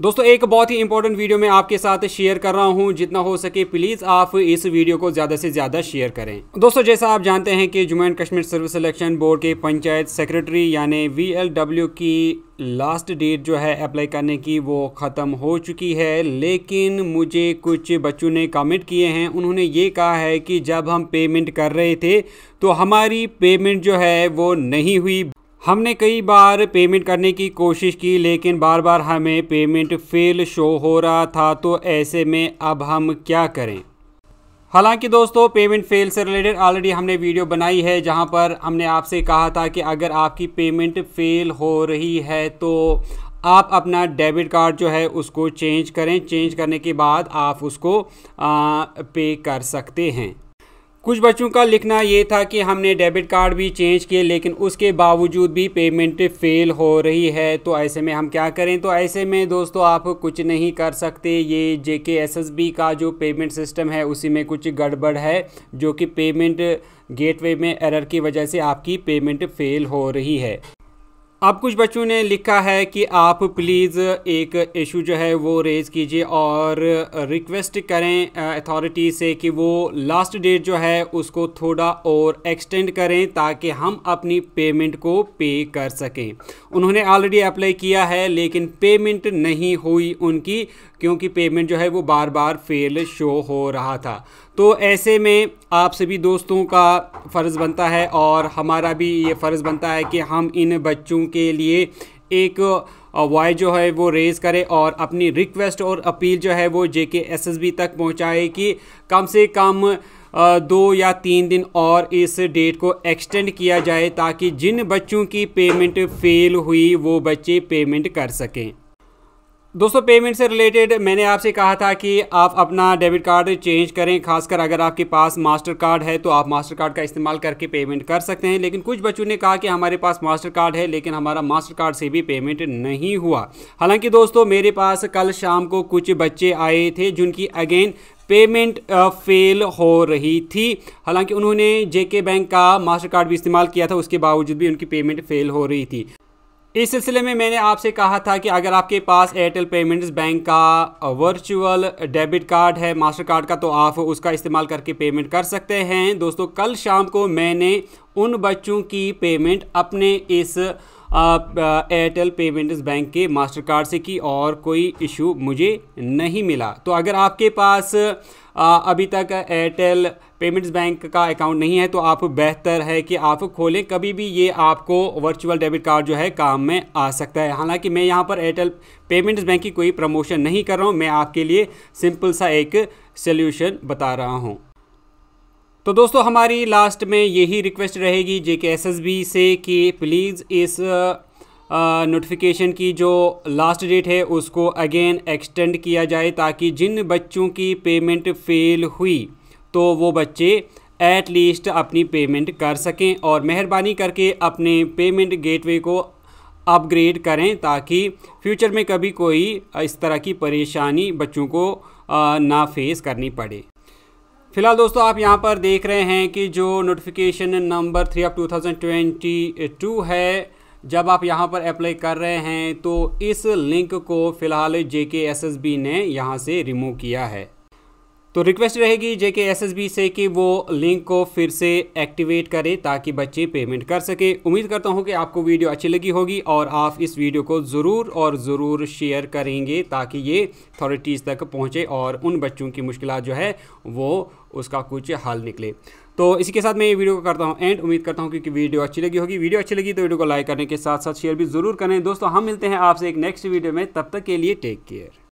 दोस्तों एक बहुत ही इंपॉर्टेंट वीडियो मैं आपके साथ शेयर कर रहा हूं जितना हो सके प्लीज़ आप इस वीडियो को ज़्यादा से ज़्यादा शेयर करें दोस्तों जैसा आप जानते हैं कि Jammu and Kashmir service selection board के पंचायत सेक्रेटरी यानी वीएलडब्ल्यू की लास्ट डेट जो है अप्लाई करने की वो ख़त्म हो चुकी है लेकिन मुझे कुछ बच्चों ने कमेंट किए हैं उन्होंने ये कहा है कि जब हम पेमेंट कर रहे थे तो हमारी पेमेंट जो है वो नहीं हुई हमने कई बार पेमेंट करने की कोशिश की लेकिन बार बार हमें पेमेंट फेल शो हो रहा था तो ऐसे में अब हम क्या करें हालांकि दोस्तों पेमेंट फेल से रिलेटेड ऑलरेडी हमने वीडियो बनाई है जहां पर हमने आपसे कहा था कि अगर आपकी पेमेंट फेल हो रही है तो आप अपना डेबिट कार्ड जो है उसको चेंज करें चेंज करने के बाद आप उसको आ, पे कर सकते हैं कुछ बच्चों का लिखना ये था कि हमने डेबिट कार्ड भी चेंज किए लेकिन उसके बावजूद भी पेमेंट फेल हो रही है तो ऐसे में हम क्या करें तो ऐसे में दोस्तों आप कुछ नहीं कर सकते ये जे के एस एस बी का जो पेमेंट सिस्टम है उसी में कुछ गड़बड़ है जो कि पेमेंट गेटवे में एरर की वजह से आपकी पेमेंट फेल हो रही है अब कुछ बच्चों ने लिखा है कि आप प्लीज़ एक इशू जो है वो रेज़ कीजिए और रिक्वेस्ट करें अथॉरिटी से कि वो लास्ट डेट जो है उसको थोड़ा और एक्सटेंड करें ताकि हम अपनी पेमेंट को पे कर सकें उन्होंने ऑलरेडी अप्लाई किया है लेकिन पेमेंट नहीं हुई उनकी क्योंकि पेमेंट जो है वो बार बार फेल शो हो रहा था तो ऐसे में आप सभी दोस्तों का फ़र्ज़ बनता है और हमारा भी ये फ़र्ज़ बनता है कि हम इन बच्चों के लिए एक वॉय जो है वो रेज़ करें और अपनी रिक्वेस्ट और अपील जो है वो जे के एस एस बी तक पहुँचाए कि कम से कम दो या तीन दिन और इस डेट को एक्सटेंड किया जाए ताकि जिन बच्चों की पेमेंट फ़ेल हुई वो बच्चे पेमेंट कर सकें दोस्तों पेमेंट से रिलेटेड मैंने आपसे कहा था कि आप अपना डेबिट कार्ड चेंज करें खासकर अगर आपके पास मास्टर कार्ड है तो आप मास्टर कार्ड का इस्तेमाल करके पेमेंट कर सकते हैं लेकिन कुछ बच्चों ने कहा कि हमारे पास मास्टर कार्ड है लेकिन हमारा मास्टर कार्ड से भी पेमेंट नहीं हुआ हालांकि दोस्तों मेरे पास कल शाम को कुछ बच्चे आए थे जिनकी अगेन पेमेंट फेल हो रही थी हालांकि उन्होंने जेके बैंक का मास्टर कार्ड भी इस्तेमाल किया था उसके बावजूद भी उनकी पेमेंट फेल हो रही थी इस सिलसिले में मैंने आपसे कहा था कि अगर आपके पास एयरटेल पेमेंट्स बैंक का वर्चुअल डेबिट कार्ड है मास्टर कार्ड का तो आप उसका इस्तेमाल करके पेमेंट कर सकते हैं दोस्तों कल शाम को मैंने उन बच्चों की पेमेंट अपने इस एयरटेल पेमेंट्स बैंक के मास्टर कार्ड से की और कोई इशू मुझे नहीं मिला तो अगर आपके पास आ, अभी तक एयरटेल पेमेंट्स बैंक का अकाउंट नहीं है तो आप बेहतर है कि आप खोलें कभी भी ये आपको वर्चुअल डेबिट कार्ड जो है काम में आ सकता है हालांकि मैं यहाँ पर एयरटेल पेमेंट्स बैंक की कोई प्रमोशन नहीं कर रहा हूँ मैं आपके लिए सिंपल सा एक सोल्यूशन बता रहा हूँ तो दोस्तों हमारी लास्ट में यही रिक्वेस्ट रहेगी जे के एस एस बी से कि प्लीज़ इस नोटिफिकेशन की जो लास्ट डेट है उसको अगेन एक्सटेंड किया जाए ताकि जिन बच्चों की पेमेंट फेल हुई तो वो बच्चे एट लीस्ट अपनी पेमेंट कर सकें और मेहरबानी करके अपने पेमेंट गेटवे को अपग्रेड करें ताकि फ्यूचर में कभी कोई इस तरह की परेशानी बच्चों को ना फेस करनी पड़े फिलहाल दोस्तों आप यहाँ पर देख रहे हैं कि जो नोटिफिकेशन नंबर थ्री ऑफ 2022 है जब आप यहाँ पर अप्लाई कर रहे हैं तो इस लिंक को फ़िलहाल जे ने यहाँ से रिमूव किया है तो रिक्वेस्ट रहेगी जेके एसएसबी से कि वो लिंक को फिर से एक्टिवेट करें ताकि बच्चे पेमेंट कर सके उम्मीद करता हूँ कि आपको वीडियो अच्छी लगी होगी और आप इस वीडियो को ज़रूर और ज़रूर शेयर करेंगे ताकि ये अथॉरिटीज़ तक पहुँचे और उन बच्चों की मुश्किल जो है वो उसका कुछ हल निकले तो इसी के साथ मैं ये वीडियो को करता हूँ एंड उम्मीद करता हूँ क्योंकि वीडियो अच्छी लगी होगी वीडियो अच्छी लगी तो वीडियो को लाइक करने के साथ साथ शेयर भी ज़रूर करें दोस्तों हम मिलते हैं आपसे एक नेक्स्ट वीडियो में तब तक के लिए टेक केयर